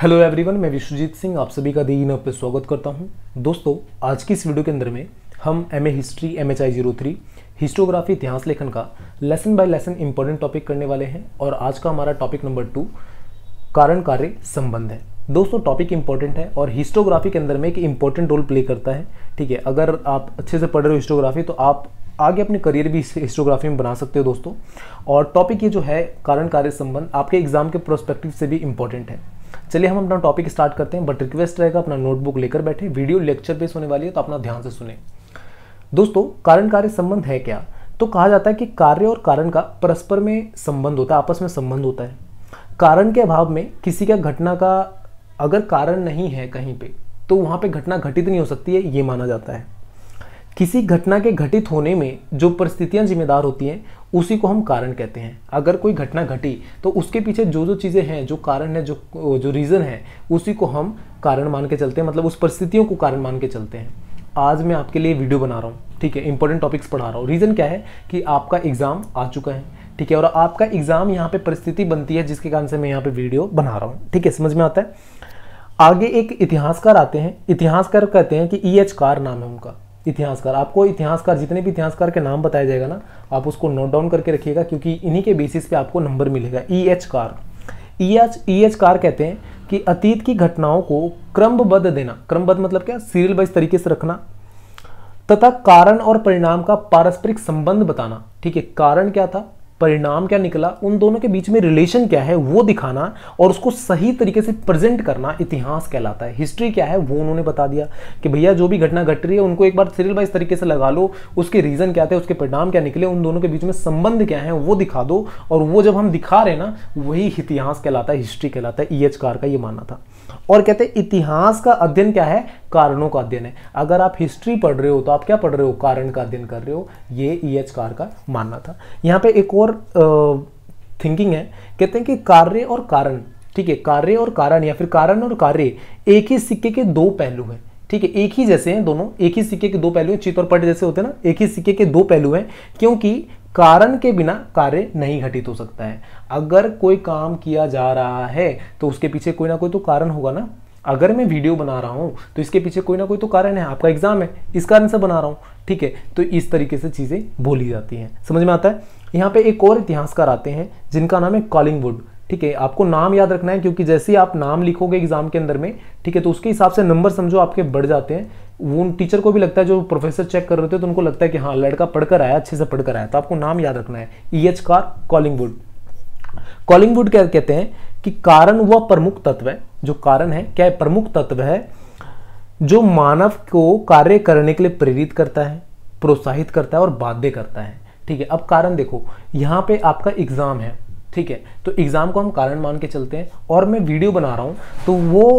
hello everyone मैं विश्वजीत सिंह आप सभी का दिन नव पे स्वागत करता हूं दोस्तों आज की इस वीडियो के अंदर में हम M A history M H I zero three historiography इतिहास लेखन का lesson by lesson important topic करने वाले हैं और आज का हमारा टॉपिक नंबर टू कारण कार्य संबंध है दोस्तों टॉपिक इंपॉर्टेंट है और हिस्टोग्राफी के अंदर में एक इंपॉर्टेंट रोल प्ले करता है ठीक है अगर आप अच्छे से पढ़ रहे हो हिस्टोग्राफी तो आप आगे अपने करियर भी हिस्टोग्राफी में बना सकते हो दोस्तों और टॉपिक ये जो है कारण कार्य संबंध आपके एग्जाम के प्रोस्पेक्टिव से भी इंपॉर्टेंट है चलिए हम अपना टॉपिक स्टार्ट करते हैं बट रिक्वेस्ट रहेगा अपना नोटबुक लेकर बैठे वीडियो लेक्चर पे होने वाली है तो अपना ध्यान से सुने दोस्तों कारण कार्य संबंध है क्या तो कहा जाता है कि कार्य और कारण का परस्पर में संबंध होता है आपस में संबंध होता है कारण के अभाव में किसी का घटना का अगर कारण नहीं है कहीं पे तो वहाँ पे घटना घटित नहीं हो सकती है ये माना जाता है किसी घटना के घटित होने में जो परिस्थितियां जिम्मेदार होती हैं उसी को हम कारण कहते हैं अगर कोई घटना घटी तो उसके पीछे जो जो चीज़ें हैं जो कारण है जो जो रीज़न है उसी को हम कारण मान के चलते हैं मतलब उस परिस्थितियों को कारण मान के चलते हैं आज मैं आपके लिए वीडियो बना रहा हूँ ठीक है इंपॉर्टेंट टॉपिक्स पढ़ा रहा हूँ रीज़न क्या है कि आपका एग्ज़ाम आ चुका है ठीक है और आपका एग्ज़ाम यहाँ पे परिस्थिति बनती है जिसके कारण से मैं यहाँ पे वीडियो बना रहा हूँ ठीक है समझ में आता है आगे एक इतिहासकार आते हैं इतिहासकार कहते हैं कि ई एच कार नाम है उनका इतिहासकार आपको इतिहासकार जितने भी इतिहासकार के नाम बताया जाएगा ना आप उसको नोट डाउन करके रखिएगा क्योंकि इन्हीं के बेसिस पे आपको नंबर मिलेगा E H Carr E H E H Carr कहते हैं कि अतीत की घटनाओं को क्रमबद्ध देना क्रमबद्ध मतलब क्या सीरियल वाइज तरीके से रखना तथा कारण और परिणाम का पारस्परिक संबंध बताना ठीक है कारण क्या था परिणाम क्या निकला उन दोनों के बीच में रिलेशन क्या है वो दिखाना और उसको सही तरीके से प्रेजेंट करना इतिहास कहलाता है हिस्ट्री क्या है वो उन्होंने बता दिया कि भैया जो भी घटना घट रही है उनको एक बार सीरियल वाइज तरीके से लगा लो उसके रीज़न क्या थे उसके परिणाम क्या निकले उन दोनों के बीच में संबंध क्या है वो दिखा दो और वो जब हम दिखा रहे ना वही इतिहास कहलाता है हिस्ट्री कहलाता है ई e का ये मानना था और कहते हैं इतिहास का अध्ययन क्या है कारणों का अध्ययन है अगर आप हिस्ट्री पढ़ रहे हो तो आप क्या पढ़ रहे हो कारण का अध्ययन कर रहे हो ये ई e एच कार का मानना था यहाँ पे एक और थिंकिंग है कहते हैं कि कार्य और कारण ठीक है कार्य और कारण या फिर कारण और कार्य एक ही सिक्के के दो पहलू हैं ठीक है एक ही जैसे हैं दोनों एक ही सिक्के के दो पहलू हैं चित और पट जैसे होते हैं ना एक ही सिक्के के दो पहलू हैं क्योंकि कारण के बिना कार्य नहीं घटित हो सकता है अगर कोई काम किया जा रहा है तो उसके पीछे कोई ना कोई तो कारण होगा ना अगर मैं वीडियो बना रहा हूँ तो इसके पीछे कोई ना कोई तो कारण है आपका एग्जाम है इस कारण से बना रहा हूँ ठीक है तो इस तरीके से चीज़ें बोली जाती हैं समझ में आता है यहाँ पे एक और इतिहासकार आते हैं जिनका नाम है कॉलिंगवुड ठीक है आपको नाम याद रखना है क्योंकि जैसे ही आप नाम लिखोगे एग्जाम के अंदर में ठीक है तो उसके हिसाब से नंबर समझो आपके बढ़ जाते हैं वो उन टीचर को भी लगता है जो प्रोफेसर चेक कर रहे थे तो उनको लगता है कि हाँ लड़का पढ़कर आया अच्छे से पढ़कर आया तो आपको नाम याद रखना है E e H Carr Collingwood Collingwood क्या कहते हैं कि कारण व प्रमुख तत्व है जो कारण है क्या प्रमुख तत्व है जो मानव को कार्य करने के लिए प्रेरित करता है प्रोत्साहित करता है और बाध्य करता है ठीक है अब कारण देखो यहाँ पे आपका एग्ज़ाम है ठीक है तो एग्ज़ाम को हम कारण मान के चलते हैं और मैं वीडियो बना रहा हूँ तो वो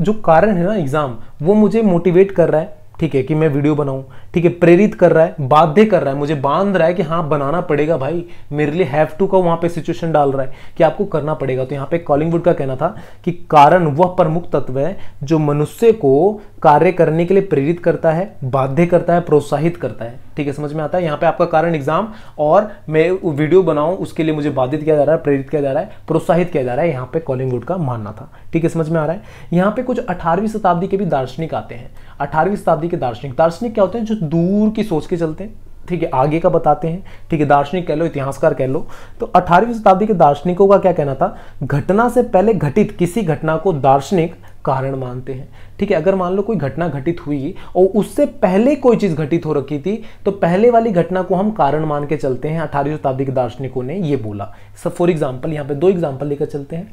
जो कारण है ना एग्ज़ाम वो मुझे मोटिवेट कर रहा है ठीक है कि मैं वीडियो बनाऊं ठीक है प्रेरित कर रहा है बाध्य कर रहा है मुझे बांध रहा है कि हाँ बनाना पड़ेगा भाई मेरे लिए हैव टू का वहां पे सिचुएशन डाल रहा है कि आपको करना पड़ेगा तो यहाँ पे कॉलिंगवुड का कहना था कि कारण वह प्रमुख तत्व है जो मनुष्य को कार्य करने के लिए प्रेरित करता है बाध्य करता है प्रोत्साहित करता है ठीक है समझ में आता है यहाँ पे आपका कारण एग्जाम और मैं वीडियो बनाऊं उसके लिए मुझे बाधित किया जा रहा है प्रेरित किया जा रहा है प्रोत्साहित किया जा रहा है यहाँ पे कॉलिंगवुड का मानना था ठीक है समझ में आ रहा है यहाँ पे कुछ अठारहवीं शताब्दी के भी दार्शनिक आते हैं अठारहवीं शताब्दी के दार्शनिक दार्शनिक क्या होते हैं जो दूर की सोच के चलते हैं ठीक है आगे का बताते हैं ठीक है दार्शनिक कह लो इतिहासकार कह लो तो अठारहवीं शताब्दी के दार्शनिकों का क्या कहना था घटना से पहले घटित किसी घटना को दार्शनिक कारण मानते हैं ठीक है अगर मान लो कोई घटना घटित हुई और उससे पहले कोई चीज़ घटित हो रखी थी तो पहले वाली घटना को हम कारण मान के चलते हैं अठारहवीं शताब्दी के दार्शनिकों ने यह बोला सब फॉर एग्जाम्पल यहाँ पे दो एग्जाम्पल लेकर चलते हैं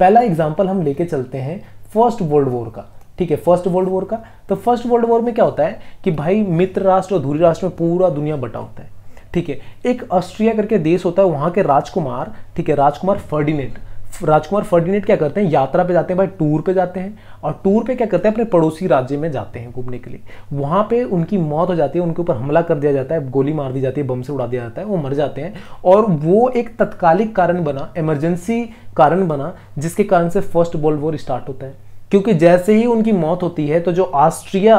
पहला एग्जाम्पल हम लेके चलते हैं फर्स्ट वर्ल्ड वॉर का ठीक है फर्स्ट वर्ल्ड वॉर का तो फर्स्ट वर्ल्ड वॉर में क्या होता है कि भाई मित्र राष्ट्र और धूरी राष्ट्र में पूरा दुनिया बटा होता है ठीक है एक ऑस्ट्रिया करके देश होता है वहां के राजकुमार ठीक है राजकुमार फर्डिनेट राजकुमार फर्डिनेट क्या करते हैं यात्रा पे जाते हैं भाई टूर पे जाते हैं और टूर पे क्या करते हैं अपने पड़ोसी राज्य में जाते हैं घूमने के लिए वहां पे उनकी मौत हो जाती है उनके ऊपर हमला कर दिया जाता है गोली मार दी जाती है बम से उड़ा दिया जाता है वो मर जाते हैं और वो एक तत्कालिक कारण बना इमरजेंसी कारण बना जिसके कारण से फर्स्ट वर्ल्ड वॉर स्टार्ट होता है क्योंकि जैसे ही उनकी मौत होती है तो जो ऑस्ट्रिया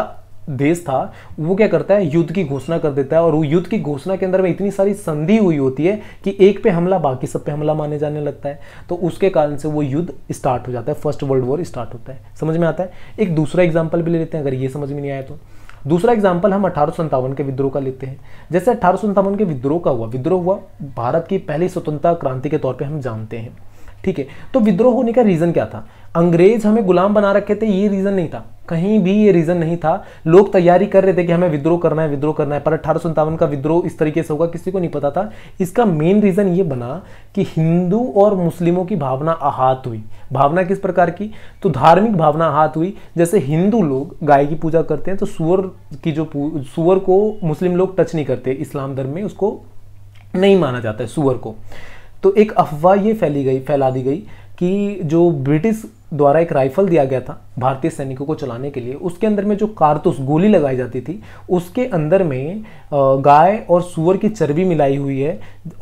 देश था वो क्या करता है युद्ध की घोषणा कर देता है और वो युद्ध की घोषणा के अंदर में इतनी सारी संधि हुई होती है कि एक पे हमला बाकी सब पे हमला माने जाने लगता है तो उसके कारण से वो युद्ध स्टार्ट हो जाता है फर्स्ट वर्ल्ड वॉर स्टार्ट होता है समझ में आता है एक दूसरा एग्जाम्पल भी ले लेते हैं अगर ये समझ में नहीं आया तो दूसरा एग्जाम्पल हम अठारह के विद्रोह का लेते हैं जैसे अठारह के विद्रोह का हुआ विद्रोह हुआ भारत की पहली स्वतंत्रता क्रांति के तौर पर हम जानते हैं ठीक है तो विद्रोह होने का रीज़न क्या था अंग्रेज हमें गुलाम बना रखे थे ये रीज़न नहीं था कहीं भी ये रीज़न नहीं था लोग तैयारी कर रहे थे कि हमें विद्रोह करना है विद्रोह करना है पर अठारह का विद्रोह इस तरीके से होगा किसी को नहीं पता था इसका मेन रीज़न ये बना कि हिंदू और मुस्लिमों की भावना आहत हुई भावना किस प्रकार की तो धार्मिक भावना आहत हुई जैसे हिंदू लोग गाय की पूजा करते हैं तो सुअर की जो सुअर को मुस्लिम लोग टच नहीं करते इस्लाम धर्म में उसको नहीं माना जाता है सुअर को तो एक अफवाह ये फैली गई फैला दी गई कि जो ब्रिटिश द्वारा एक राइफल दिया गया था भारतीय सैनिकों को चलाने के लिए उसके अंदर में जो कारतूस गोली लगाई जाती थी उसके अंदर में गाय और सुअर की चर्बी मिलाई हुई है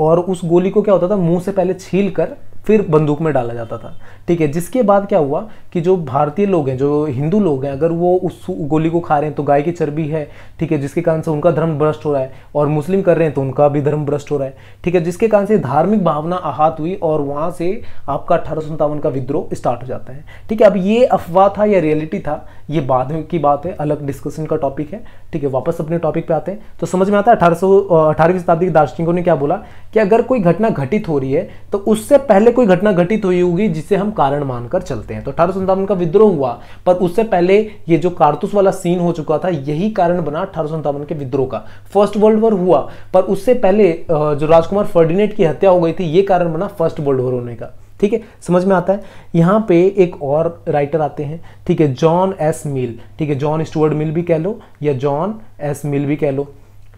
और उस गोली को क्या होता था मुंह से पहले छील कर फिर बंदूक में डाला जाता था ठीक है जिसके बाद क्या हुआ कि जो भारतीय लोग हैं जो हिंदू लोग हैं अगर वो उस गोली को खा रहे हैं तो गाय की चर्बी है ठीक है जिसके कारण से उनका धर्म भ्रष्ट हो रहा है और मुस्लिम कर रहे हैं तो उनका भी धर्म भ्रष्ट हो रहा है ठीक है जिसके कारण से धार्मिक भावना आहत हुई और वहाँ से आपका अठारह का विद्रोह स्टार्ट हो जाता है ठीक है अब ये अफवाह था या रियलिटी था ये बाद की बात है अलग डिस्कशन का टॉपिक है ठीक है वापस अपने टॉपिक पे आते हैं तो समझ में आता है अठारह सौ अठारहवीं शताब्दी के दार्शनिकों ने क्या बोला कि अगर कोई घटना घटित हो रही है तो उससे पहले कोई घटना घटित हुई होगी जिसे हम कारण मानकर चलते हैं तो अठारह का विद्रोह हुआ पर उससे पहले ये जो कारतूस वाला सीन हो चुका था यही कारण बना अठारह के विद्रोह का फर्स्ट वर्ल्ड वॉर हुआ पर उससे पहले जो राजकुमार फर्डिनेट की हत्या हो गई थी ये कारण बना फर्स्ट वर्ल्ड वॉर होने का ठीक है समझ में आता है यहाँ पे एक और राइटर आते हैं ठीक है जॉन एस मिल ठीक है जॉन स्टुअर्ट मिल भी कह लो या जॉन एस मिल भी कह लो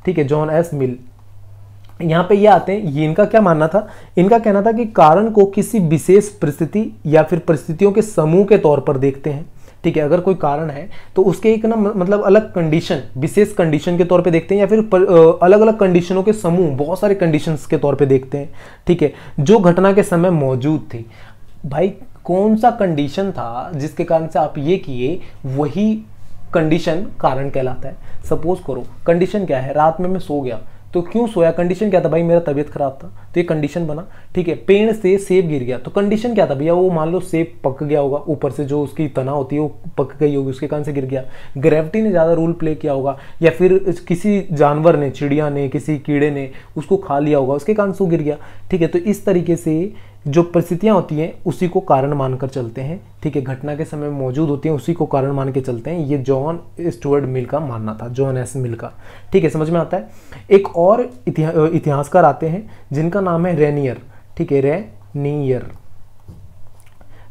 ठीक है जॉन एस मिल यहाँ पे ये आते हैं ये इनका क्या मानना था इनका कहना था कि कारण को किसी विशेष परिस्थिति या फिर परिस्थितियों के समूह के तौर पर देखते हैं ठीक है अगर कोई कारण है तो उसके एक ना मतलब अलग कंडीशन विशेष कंडीशन के तौर पे देखते हैं या फिर पर, अलग अलग कंडीशनों के समूह बहुत सारे कंडीशंस के तौर पे देखते हैं ठीक है जो घटना के समय मौजूद थी भाई कौन सा कंडीशन था जिसके कारण से आप ये किए वही कंडीशन कारण कहलाता है सपोज करो कंडीशन क्या है रात में मैं सो गया तो क्यों सोया कंडीशन क्या था भाई मेरा तबियत खराब था तो ये कंडीशन बना ठीक है पेड़ से सेब गिर गया तो कंडीशन क्या था भैया वो मान लो सेब पक गया होगा ऊपर से जो उसकी तना होती है वो पक गई होगी उसके कारण से गिर गया ग्रेविटी ने ज़्यादा रोल प्ले किया होगा या फिर किसी जानवर ने चिड़िया ने किसी कीड़े ने उसको खा लिया होगा उसके कारण से गिर गया ठीक है तो इस तरीके से जो परिस्थितियाँ होती हैं उसी को कारण मानकर चलते हैं ठीक है घटना के समय मौजूद होती हैं उसी को कारण मान के चलते हैं ये जॉन स्टुअर्ड मिल का मानना था जॉन एस मिल का ठीक है समझ में आता है एक और इतिहा, इतिहासकार आते हैं जिनका नाम है रेनियर ठीक है रेनियर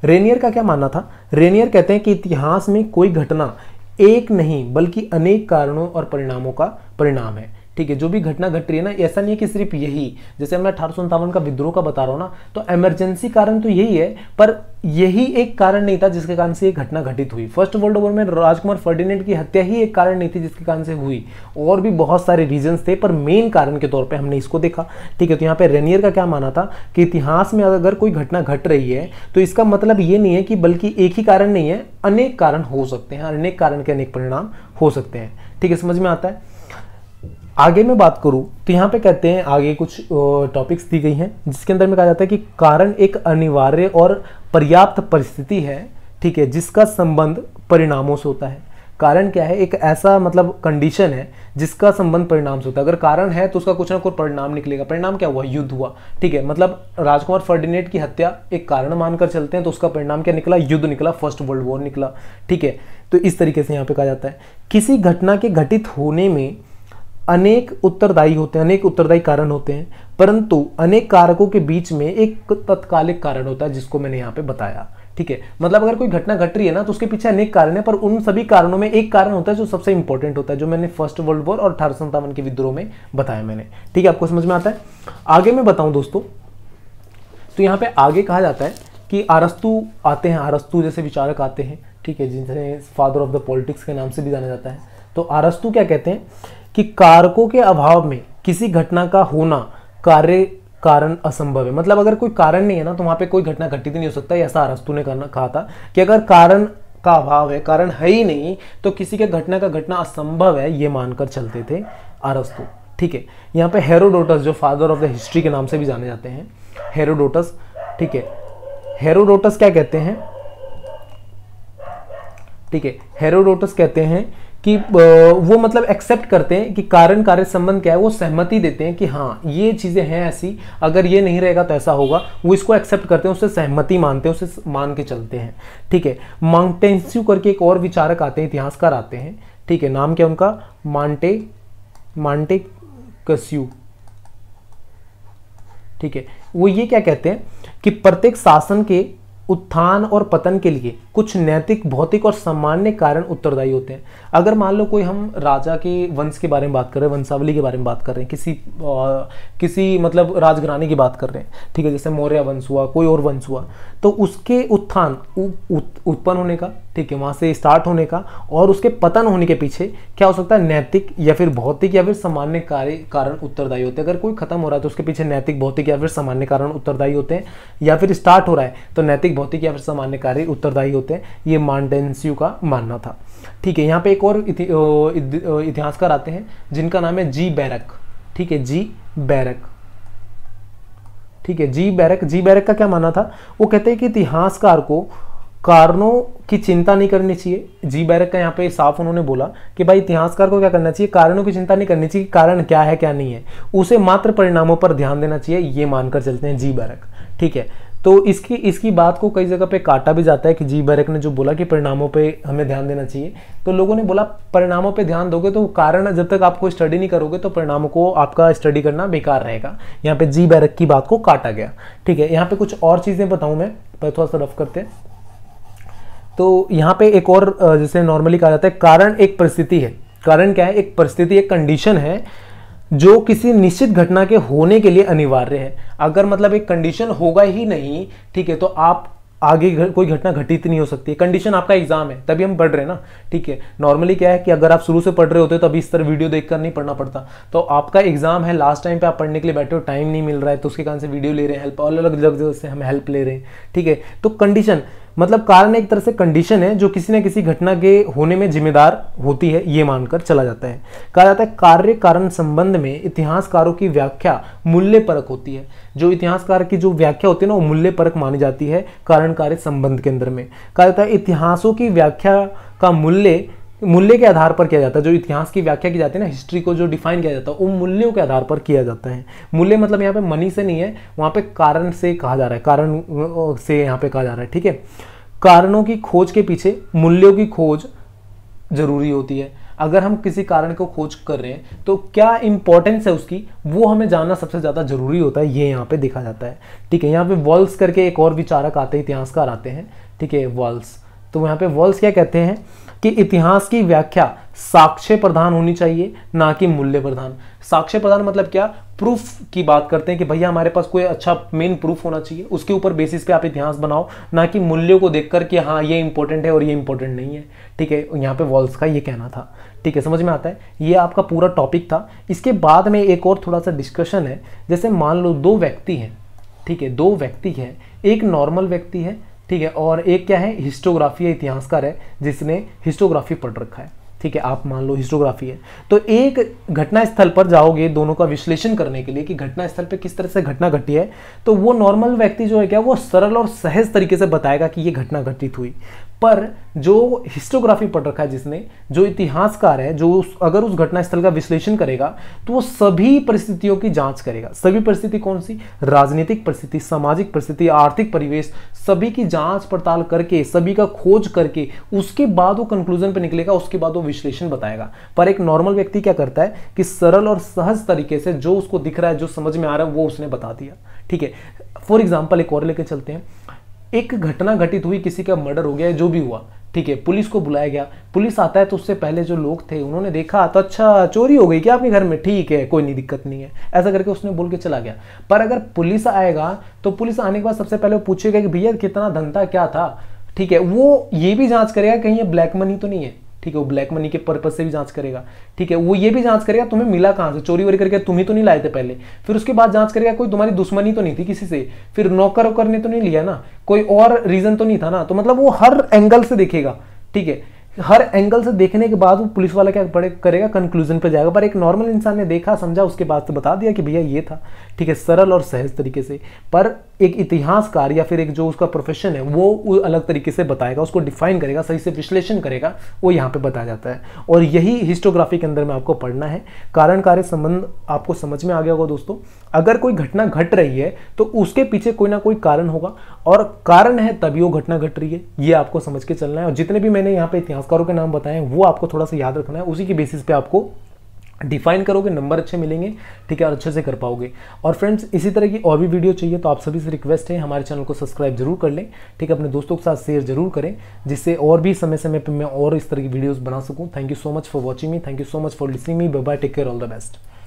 रेनियर का क्या मानना था रेनियर कहते हैं कि इतिहास में कोई घटना एक नहीं बल्कि अनेक कारणों और परिणामों का परिणाम है ठीक है जो भी घटना घट रही है ना ऐसा नहीं है कि सिर्फ यही जैसे मैं अठारह का विद्रोह का बता रहा हूँ ना तो इमरजेंसी कारण तो यही है पर यही एक कारण नहीं था जिसके कारण से ये घटना घटित हुई फर्स्ट वर्ल्ड वॉर में राजकुमार फर्डिनेंट की हत्या ही एक कारण नहीं थी जिसके कारण से हुई और भी बहुत सारे रीजन थे पर मेन कारण के तौर पर हमने इसको देखा ठीक है तो यहाँ पे रेनियर का क्या माना था कि इतिहास में अगर कोई घटना घट रही है तो इसका मतलब ये नहीं है कि बल्कि एक ही कारण नहीं है अनेक कारण हो सकते हैं अनेक कारण के अनेक परिणाम हो सकते हैं ठीक है समझ में आता है आगे मैं बात करूँ तो यहाँ पे कहते हैं आगे कुछ टॉपिक्स दी गई हैं जिसके अंदर में कहा जाता है कि कारण एक अनिवार्य और पर्याप्त परिस्थिति है ठीक है जिसका संबंध परिणामों से होता है कारण क्या है एक ऐसा मतलब कंडीशन है जिसका संबंध परिणाम से होता है अगर कारण है तो उसका कुछ ना कुछ परिणाम निकलेगा परिणाम क्या हुआ युद्ध हुआ ठीक है मतलब राजकुमार फर्डिनेट की हत्या एक कारण मानकर चलते हैं तो उसका परिणाम क्या निकला युद्ध निकला फर्स्ट वर्ल्ड वॉर निकला ठीक है तो इस तरीके से यहाँ पे कहा जाता है किसी घटना के घटित होने में अनेक उत्तरदायी होते हैं अनेक उत्तरदायी कारण होते हैं परंतु अनेक कारकों के बीच में एक तत्कालिक कारण होता है जिसको मैंने यहाँ पे बताया ठीक है मतलब अगर कोई घटना घट रही है ना तो उसके पीछे अनेक कारण है पर उन सभी कारणों में एक कारण होता है जो सबसे इंपॉर्टेंट होता है जो मैंने फर्स्ट वर्ल्ड वॉर और अठारह के विद्रोह में बताया मैंने ठीक है आपको समझ में आता है आगे मैं बताऊं दोस्तों तो यहाँ पे आगे कहा जाता है कि आरस्तु आते हैं आरस्तु जैसे विचारक आते हैं ठीक है जिन्हें फादर ऑफ द पॉलिटिक्स के नाम से भी जाना जाता है तो आरस्तु क्या कहते हैं कि कारकों के अभाव में किसी घटना का होना कार्य कारण असंभव है मतलब अगर कोई कारण नहीं है ना तो वहां पे कोई घटना घटित नहीं हो सकता ऐसा अरस्तु ने करना कहा था कि अगर कारण का अभाव है कारण है ही नहीं तो किसी के घटना का घटना असंभव है ये मानकर चलते थे अरस्तु ठीक है यहाँ पे हेरोडोटस जो फादर ऑफ द हिस्ट्री के नाम से भी जाने जाते हैं हेरोडोटस ठीक है हेरोडोटस क्या कहते हैं ठीक है हेरोडोटस कहते हैं कि वो मतलब एक्सेप्ट करते हैं कि कारण कार्य संबंध क्या है वो सहमति देते हैं कि हाँ ये चीज़ें हैं ऐसी अगर ये नहीं रहेगा तो ऐसा होगा वो इसको एक्सेप्ट करते हैं उससे सहमति मानते हैं उसे मान के चलते हैं ठीक है मांगटेंस्यू करके एक और विचारक आते हैं इतिहासकार आते हैं ठीक है नाम क्या उनका मांटे मांटे कस्यू ठीक है वो ये क्या कहते हैं कि प्रत्येक शासन के उत्थान और पतन के लिए कुछ नैतिक भौतिक और सामान्य कारण उत्तरदायी होते हैं अगर मान लो कोई हम राजा के वंश के बारे में बात कर रहे हैं वंशावली के बारे में बात कर रहे हैं किसी आ, किसी मतलब राजघराने की बात कर रहे हैं ठीक है जैसे मौर्य वंश हुआ कोई और वंश हुआ तो उसके उत्थान उत्पन्न होने का ठीक है वहाँ से स्टार्ट होने का और उसके पतन होने के पीछे क्या हो सकता है नैतिक या फिर भौतिक या फिर सामान्य कार्य कारण उत्तरदायी होते हैं अगर कोई खत्म हो रहा है तो उसके पीछे नैतिक भौतिक या फिर सामान्य कारण उत्तरदायी होते हैं या फिर स्टार्ट हो रहा है तो नैतिक भौतिक या फिर सामान्य कार्य उत्तरदायी होते हैं ये मांडेंसियो का मानना था ठीक है यहाँ पे एक और इतिहासकार आते हैं जिनका नाम है जी बैरक ठीक है जी बैरक ठीक है जी बैरक जी बैरक का क्या मानना था वो कहते हैं कि इतिहासकार को कारणों की चिंता नहीं करनी चाहिए जी बैरक का यहाँ पे साफ उन्होंने बोला कि भाई इतिहासकार को क्या करना चाहिए कारणों की चिंता नहीं करनी चाहिए कारण क्या है क्या नहीं है उसे मात्र परिणामों पर ध्यान देना चाहिए ये मानकर चलते हैं जी बैरक ठीक है तो इसकी इसकी बात को कई जगह पे काटा भी जाता है कि जी बैरक ने जो बोला कि परिणामों पे हमें ध्यान देना चाहिए तो लोगों ने बोला परिणामों पे ध्यान दोगे तो कारण जब तक आपको स्टडी नहीं करोगे तो परिणामों को आपका स्टडी करना बेकार रहेगा यहाँ पे जी बैरक की बात को काटा गया ठीक है यहाँ पे कुछ और चीज़ें बताऊँ मैं पर थोड़ा सा रफ करते हैं तो यहाँ पे एक और जैसे नॉर्मली कहा जाता है कारण एक परिस्थिति है कारण क्या है एक परिस्थिति एक कंडीशन है जो किसी निश्चित घटना के होने के लिए अनिवार्य है अगर मतलब एक कंडीशन होगा ही नहीं ठीक है तो आप आगे कोई घटना घटित नहीं हो सकती कंडीशन आपका एग्जाम है तभी हम पढ़ रहे हैं ना ठीक है नॉर्मली क्या है कि अगर आप शुरू से पढ़ रहे होते तो अभी इस तरह वीडियो देखकर नहीं पढ़ना पड़ता तो आपका एग्जाम है लास्ट टाइम पे आप पढ़ने के लिए बैठे हो टाइम नहीं मिल रहा है तो उसके कारण से वीडियो ले रहे हैं हेल्प और अलग अलग जगह से हम हेल्प ले रहे हैं ठीक है तो कंडीशन मतलब कारण एक तरह से कंडीशन है जो किसी न किसी घटना के होने में जिम्मेदार होती है ये मानकर चला जाता है कहा जाता है कार्य कारण संबंध में इतिहासकारों की व्याख्या मूल्य परक होती है जो इतिहासकार की जो व्याख्या होती है ना वो मूल्य परक मानी जाती है कारण कार्य संबंध के अंदर में कहा जाता है इतिहासों की व्याख्या का मूल्य मूल्य के आधार पर किया जाता है जो इतिहास की व्याख्या की जाती है ना हिस्ट्री को जो डिफाइन किया जाता है वो मूल्यों के आधार पर किया जाता है मूल्य मतलब यहाँ पे मनी से नहीं है वहाँ पे कारण से कहा जा रहा है कारण से यहाँ पे कहा जा रहा है ठीक है कारणों की खोज के पीछे मूल्यों की खोज जरूरी होती है अगर हम किसी कारण को खोज कर रहे हैं तो क्या इंपॉर्टेंस है उसकी वो हमें जानना सबसे ज़्यादा जरूरी होता है ये यहाँ पे देखा जाता है ठीक है यहाँ पे वॉल्स करके एक और विचारक आते हैं इतिहासकार आते हैं ठीक है वॉल्स तो यहाँ पे वॉल्स क्या कहते हैं कि इतिहास की व्याख्या साक्ष्य प्रधान होनी चाहिए ना कि मूल्य प्रधान साक्ष्य प्रधान मतलब क्या प्रूफ की बात करते हैं कि भैया हमारे पास कोई अच्छा मेन प्रूफ होना चाहिए उसके ऊपर बेसिस पे आप इतिहास बनाओ ना कि मूल्यों को देखकर कि हाँ ये इंपॉर्टेंट है और ये इंपॉर्टेंट नहीं है ठीक है यहाँ पे वॉल्स का ये कहना था ठीक है समझ में आता है ये आपका पूरा टॉपिक था इसके बाद में एक और थोड़ा सा डिस्कशन है जैसे मान लो दो व्यक्ति हैं ठीक है दो व्यक्ति हैं एक नॉर्मल व्यक्ति है ठीक है और एक क्या है हिस्टोग्राफी इतिहासकार है जिसने हिस्टोग्राफी पढ़ रखा है ठीक है आप मान लो हिस्टोग्राफी है तो एक घटना स्थल पर जाओगे दोनों का विश्लेषण करने के लिए कि घटना स्थल पर किस तरह से घटना घटी है तो वो नॉर्मल व्यक्ति जो है क्या वो सरल और सहज तरीके से बताएगा कि ये घटना घटित हुई पर जो हिस्टोग्राफी पढ़ रखा है जिसने जो इतिहासकार है जो उस, अगर उस घटनास्थल का विश्लेषण करेगा तो वो सभी परिस्थितियों की जांच करेगा सभी परिस्थिति कौन सी राजनीतिक परिस्थिति सामाजिक परिस्थिति आर्थिक परिवेश सभी की जांच पड़ताल करके सभी का खोज करके उसके बाद वो कंक्लूजन पर निकलेगा उसके बाद वो विश्लेषण बताएगा पर एक नॉर्मल व्यक्ति क्या करता है कि सरल और सहज तरीके से जो उसको दिख रहा है जो समझ में आ रहा है वो उसने बता दिया ठीक है फॉर एग्जाम्पल एक और लेके चलते हैं एक घटना घटित हुई किसी का मर्डर हो गया जो भी हुआ ठीक है पुलिस को बुलाया गया पुलिस आता है तो उससे पहले जो लोग थे उन्होंने देखा तो अच्छा चोरी हो गई क्या आपके घर में ठीक है कोई नहीं दिक्कत नहीं है ऐसा करके उसने बोल के चला गया पर अगर पुलिस आएगा तो पुलिस आने के बाद सबसे पहले वो पूछेगा कि भैया कितना धन था क्या था ठीक है वो ये भी जांच करेगा कहीं ये ब्लैक मनी तो नहीं है ठीक है वो ब्लैक मनी के पर्पज से भी जांच करेगा ठीक है वो ये भी जांच करेगा तुम्हें मिला कहां से चोरी वोरी करके तुम ही तो नहीं लाए थे पहले फिर उसके बाद जांच करेगा कोई तुम्हारी दुश्मनी तो नहीं थी किसी से फिर नौकर वोकर ने तो नहीं लिया ना कोई और रीजन तो नहीं था ना तो मतलब वो हर एंगल से देखेगा ठीक है हर एंगल से देखने के बाद वो पुलिस वाला क्या बड़े करेगा कंक्लूजन पे जाएगा पर एक नॉर्मल इंसान ने देखा समझा उसके बाद तो बता दिया कि भैया ये था ठीक है सरल और सहज तरीके से पर एक इतिहासकार या फिर एक जो उसका प्रोफेशन है वो अलग तरीके से बताएगा उसको डिफाइन करेगा सही से विश्लेषण करेगा वो यहाँ पर बताया जाता है और यही हिस्टोग्राफी के अंदर में आपको पढ़ना है कारण कार्य संबंध आपको समझ में आ गया होगा दोस्तों अगर कोई घटना घट रही है तो उसके पीछे कोई ना कोई कारण होगा और कारण है तभी वो घटना घट रही है ये आपको समझ के चलना है और जितने भी मैंने यहाँ पे इतिहास संस्कारों के नाम बताएं वो आपको थोड़ा सा याद रखना है उसी के बेसिस पे आपको डिफाइन करोगे नंबर अच्छे मिलेंगे ठीक है और अच्छे से कर पाओगे और फ्रेंड्स इसी तरह की और भी वीडियो चाहिए तो आप सभी से रिक्वेस्ट है हमारे चैनल को सब्सक्राइब जरूर कर लें ठीक है अपने दोस्तों के साथ शेयर जरूर करें जिससे और भी समय समय पर मैं और इस तरह की वीडियोज़ बना सकूँ thank you so much for watching me thank you so much for listening me bye take care all the best